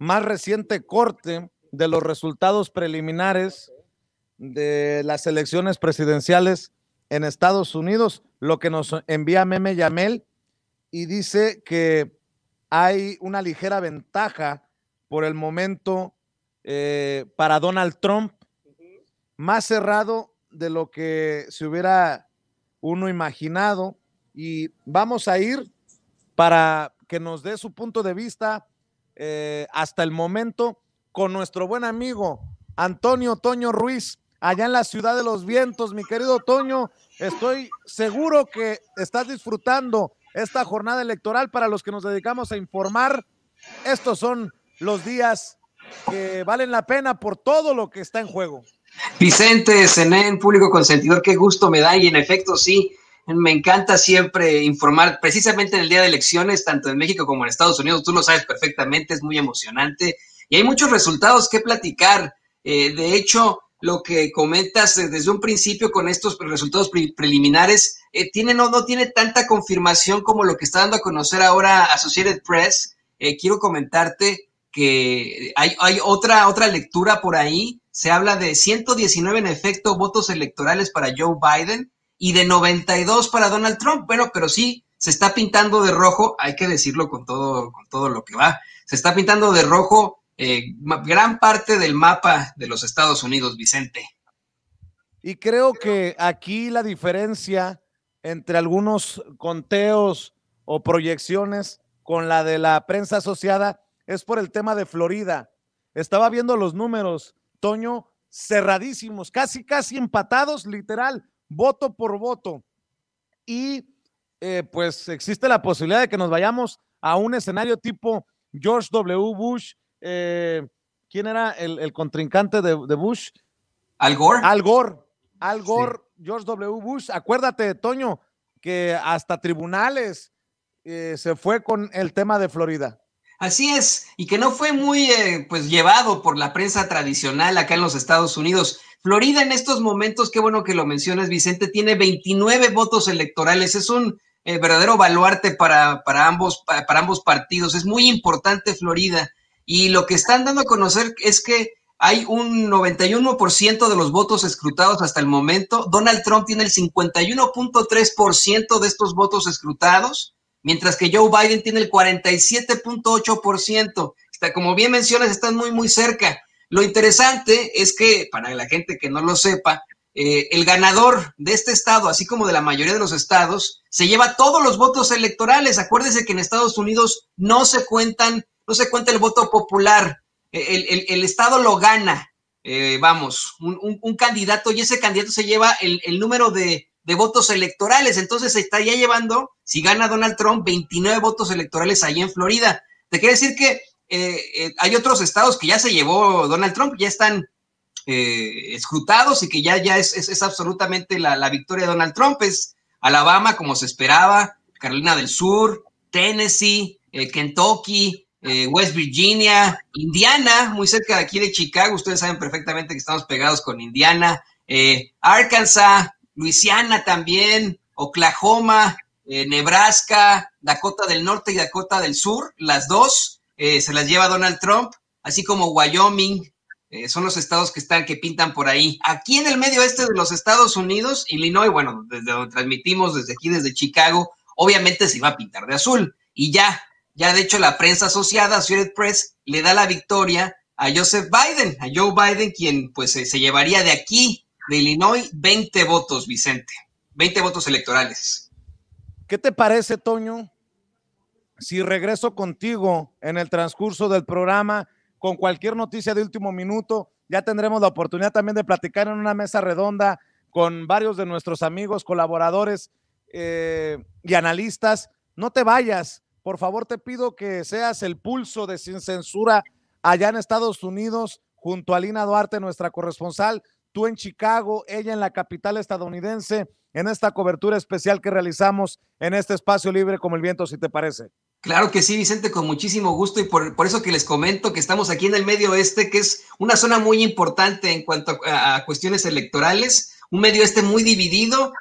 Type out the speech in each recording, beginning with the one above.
más reciente corte de los resultados preliminares de las elecciones presidenciales en Estados Unidos, lo que nos envía Meme Yamel y dice que hay una ligera ventaja por el momento eh, para Donald Trump, más cerrado de lo que se hubiera uno imaginado. Y vamos a ir para que nos dé su punto de vista eh, hasta el momento con nuestro buen amigo Antonio Toño Ruiz, allá en la ciudad de los vientos. Mi querido Toño, estoy seguro que estás disfrutando esta jornada electoral para los que nos dedicamos a informar. Estos son los días que valen la pena por todo lo que está en juego. Vicente, Senén, público consentidor, qué gusto me da y en efecto sí, me encanta siempre informar, precisamente en el día de elecciones, tanto en México como en Estados Unidos, tú lo sabes perfectamente, es muy emocionante y hay muchos resultados que platicar. Eh, de hecho, lo que comentas eh, desde un principio con estos resultados preliminares eh, tiene, no, no tiene tanta confirmación como lo que está dando a conocer ahora Associated Press. quiero comentarte que hay, otra, otra lectura por ahí. Se habla de 119 en efecto votos electorales para Joe Biden y de 92 para Donald Trump. Bueno, pero sí, se está pintando de rojo, hay que decirlo con todo, con todo lo que va, se está pintando de rojo eh, gran parte del mapa de los Estados Unidos, Vicente. Y creo que aquí la diferencia entre algunos conteos o proyecciones con la de la prensa asociada es por el tema de Florida. Estaba viendo los números, Toño, cerradísimos, casi, casi empatados, literal, voto por voto. Y eh, pues existe la posibilidad de que nos vayamos a un escenario tipo George W. Bush. Eh, ¿Quién era el, contrincante de, Bush? Al Gore. Al Gore. Al Gore, George W. Bush. Acuérdate, Toño, que hasta tribunales eh, se fue con el tema de Florida. Así es, y que no fue muy eh, pues llevado por la prensa tradicional acá en los Estados Unidos. Florida en estos momentos, qué bueno que lo mencionas, Vicente, tiene 29 votos electorales. Es un eh, verdadero baluarte para, para, ambos, para, para ambos partidos. Es muy importante Florida. Y lo que están dando a conocer es que hay un 91% de los votos escrutados hasta el momento. Donald Trump tiene el 51.3% de estos votos escrutados mientras que Joe Biden tiene el 47.8%. Está, como bien mencionas, están muy, muy cerca. Lo interesante es que, para la gente que no lo sepa, eh, el ganador de este estado, así como de la mayoría de los estados, se lleva todos los votos electorales. Acuérdense que en Estados Unidos no se cuentan, no se cuenta el voto popular. E-, el, estado lo gana, eh, vamos, un, candidato y ese candidato se lleva el, el número de, de votos electorales. Entonces se estaría llevando, si gana Donald Trump, 29 votos electorales ahí en Florida. Te quiere decir que eh, eh, hay otros estados que ya se llevó Donald Trump, ya están eh, escrutados y que ya, ya es, absolutamente la, victoria de Donald Trump. Es Alabama, como se esperaba, Carolina del Sur, Tennessee, Kentucky, West Virginia, Indiana, muy cerca de aquí de Chicago, ustedes saben perfectamente que estamos pegados con Indiana, Arkansas, Luisiana también, Oklahoma, eh, Nebraska, Dakota del Norte y Dakota del Sur, las dos eh, se las lleva Donald Trump, así como Wyoming, eh, son los estados que están, que pintan por ahí. Aquí en el medio este de los Estados Unidos, Illinois, bueno, desde donde transmitimos desde aquí, desde Chicago, obviamente se iba a pintar de azul. Y ya, ya de hecho la prensa asociada, Associated Press, le da la victoria a Joseph Biden, a Joe Biden, quien pues se llevaría de aquí de Illinois, 20 votos, Vicente, 20 votos electorales. ¿Qué te parece, Toño? Si regreso contigo en el transcurso del programa con cualquier noticia de último minuto, ya tendremos la oportunidad también de platicar en una mesa redonda con varios de nuestros amigos, colaboradores eh, y analistas. No te vayas, por favor te pido que seas el pulso de Sin Censura allá en Estados Unidos junto a Lina Duarte, nuestra corresponsal, tú en Chicago, ella en la capital estadounidense, en esta cobertura especial que realizamos en este espacio libre como el viento, si te parece. Claro que sí, Vicente, con muchísimo gusto y por, eso que les comento que estamos aquí en el medio este, que es una zona muy importante en cuanto a, cuestiones electorales, un medio este muy dividido,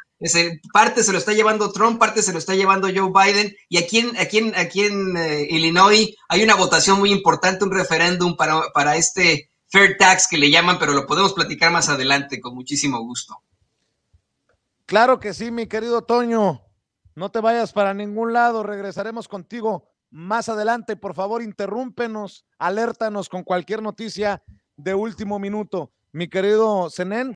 parte se lo está llevando Trump, parte se lo está llevando Joe Biden. Y aquí en, aquí en, aquí en eh, Illinois hay una votación muy importante, un referéndum para, para, este, fair tax que le llaman, pero lo podemos platicar más adelante con muchísimo gusto. Claro que sí, mi querido Toño. No te vayas para ningún lado, regresaremos contigo más adelante. Por favor, interrúmpenos, alértanos con cualquier noticia de último minuto. Mi querido Zenén.